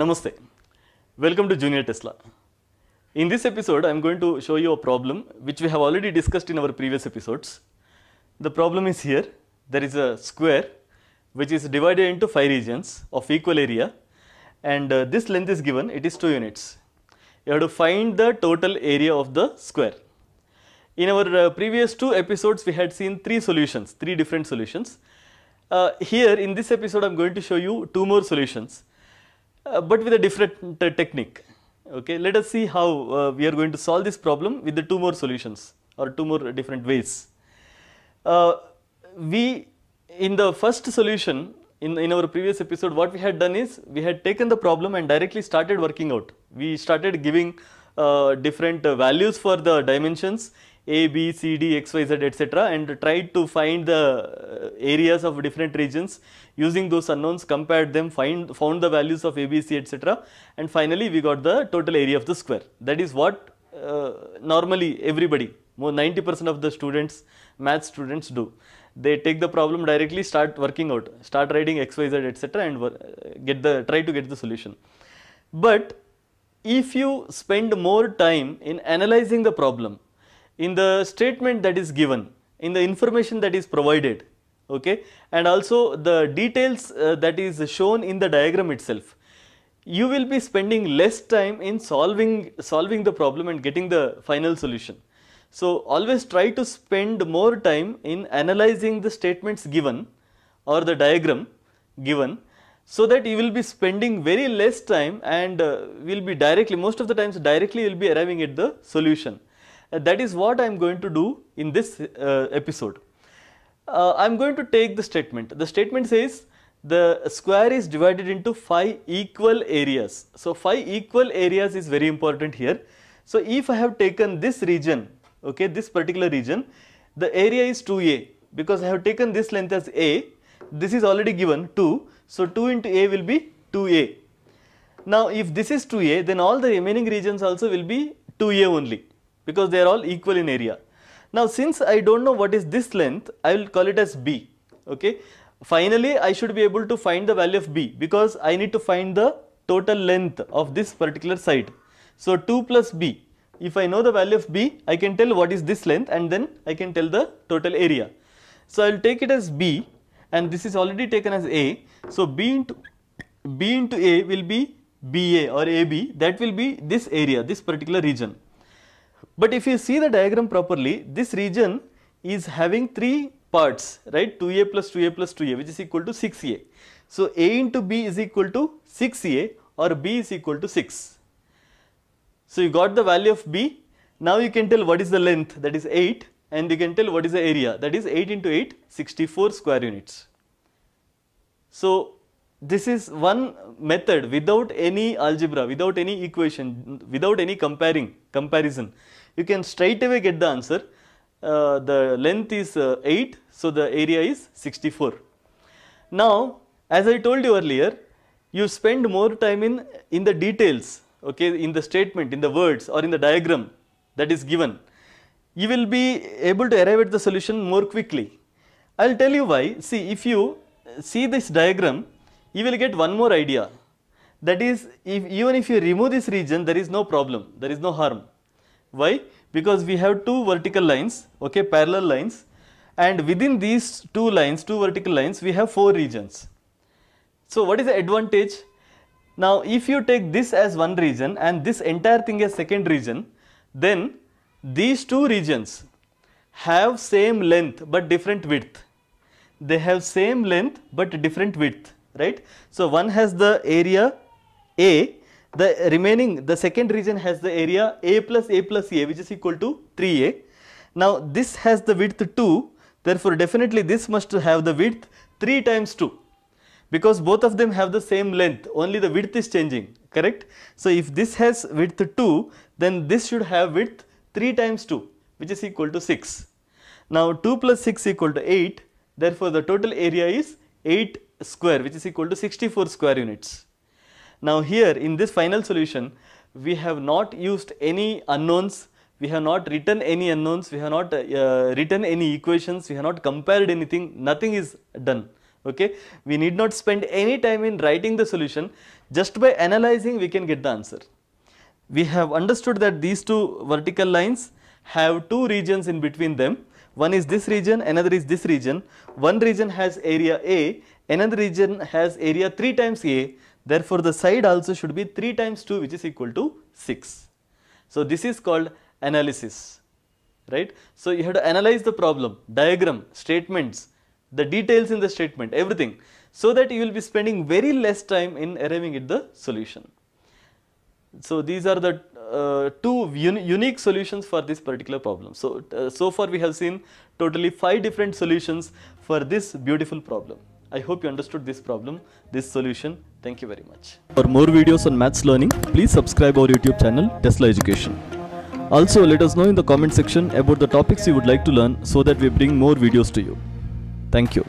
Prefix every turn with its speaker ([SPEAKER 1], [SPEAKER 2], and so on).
[SPEAKER 1] Namaste. Welcome to Junior Tesla. In this episode, I am going to show you a problem which we have already discussed in our previous episodes. The problem is here. There is a square which is divided into 5 regions of equal area and uh, this length is given, it is 2 units. You have to find the total area of the square. In our uh, previous two episodes, we had seen three solutions, three different solutions. Uh, here in this episode, I am going to show you two more solutions uh, but with a different uh, technique. Okay, let us see how uh, we are going to solve this problem with the two more solutions or two more different ways. we in the first solution in, in our previous episode what we had done is we had taken the problem and directly started working out. We started giving uh, different uh, values for the dimensions a, B, C, D, X, Y, Z, etc. and tried to find the uh, areas of different regions using those unknowns, compared them, find, found the values of A, B, C, etc. and finally we got the total area of the square. That is what uh, normally everybody, more 90% of the students, math students do. They take the problem directly, start working out, start writing X, Y, Z, etc. and uh, get the, try to get the solution. But if you spend more time in analyzing the problem in the statement that is given, in the information that is provided okay and also the details uh, that is shown in the diagram itself you will be spending less time in solving solving the problem and getting the final solution so always try to spend more time in analyzing the statements given or the diagram given so that you will be spending very less time and uh, will be directly most of the times directly you will be arriving at the solution uh, that is what I am going to do in this uh, episode. Uh, I am going to take the statement. The statement says the square is divided into 5 equal areas. So, 5 equal areas is very important here. So, if I have taken this region, okay, this particular region, the area is 2a because I have taken this length as a, this is already given 2. So, 2 into a will be 2a. Now, if this is 2a, then all the remaining regions also will be 2a only because they are all equal in area. Now since I don't know what is this length, I will call it as b. Okay. Finally, I should be able to find the value of b because I need to find the total length of this particular side. So 2 plus b, if I know the value of b, I can tell what is this length and then I can tell the total area. So I will take it as b and this is already taken as a. So b into, b into a will be BA or AB that will be this area, this particular region. But if you see the diagram properly, this region is having three parts, right? 2a plus 2a plus 2a, which is equal to 6a. So, a into b is equal to 6a or b is equal to 6. So, you got the value of b. Now, you can tell what is the length that is 8 and you can tell what is the area that is 8 into 8 64 square units. So, this is one method without any algebra, without any equation, without any comparing, comparison. You can straight away get the answer. Uh, the length is uh, 8, so the area is 64. Now, as I told you earlier, you spend more time in, in the details, okay, in the statement, in the words or in the diagram that is given. You will be able to arrive at the solution more quickly. I will tell you why. See, if you see this diagram, you will get one more idea. That is, if even if you remove this region, there is no problem, there is no harm. Why? Because we have two vertical lines, okay, parallel lines, and within these two lines, two vertical lines, we have four regions. So, what is the advantage? Now, if you take this as one region and this entire thing as second region, then these two regions have same length but different width. They have same length but different width right. So, one has the area A, the remaining the second region has the area A plus A plus A which is equal to 3A. Now, this has the width 2 therefore, definitely this must have the width 3 times 2 because both of them have the same length only the width is changing correct. So, if this has width 2 then this should have width 3 times 2 which is equal to 6. Now 2 plus 6 equal to 8 therefore the total area is 8 square which is equal to 64 square units. Now here in this final solution we have not used any unknowns, we have not written any unknowns, we have not uh, written any equations, we have not compared anything, nothing is done. Okay. We need not spend any time in writing the solution, just by analyzing we can get the answer. We have understood that these two vertical lines have two regions in between them one is this region, another is this region. One region has area A, another region has area 3 times A. Therefore, the side also should be 3 times 2 which is equal to 6. So, this is called analysis, right. So, you have to analyze the problem, diagram, statements, the details in the statement, everything. So, that you will be spending very less time in arriving at the solution. So, these are the uh, two unique solutions for this particular problem. So, uh, so far we have seen totally 5 different solutions for this beautiful problem. I hope you understood this problem, this solution. Thank you very much. For more videos on maths learning, please subscribe our YouTube channel Tesla Education. Also let us know in the comment section about the topics you would like to learn so that we bring more videos to you. Thank you.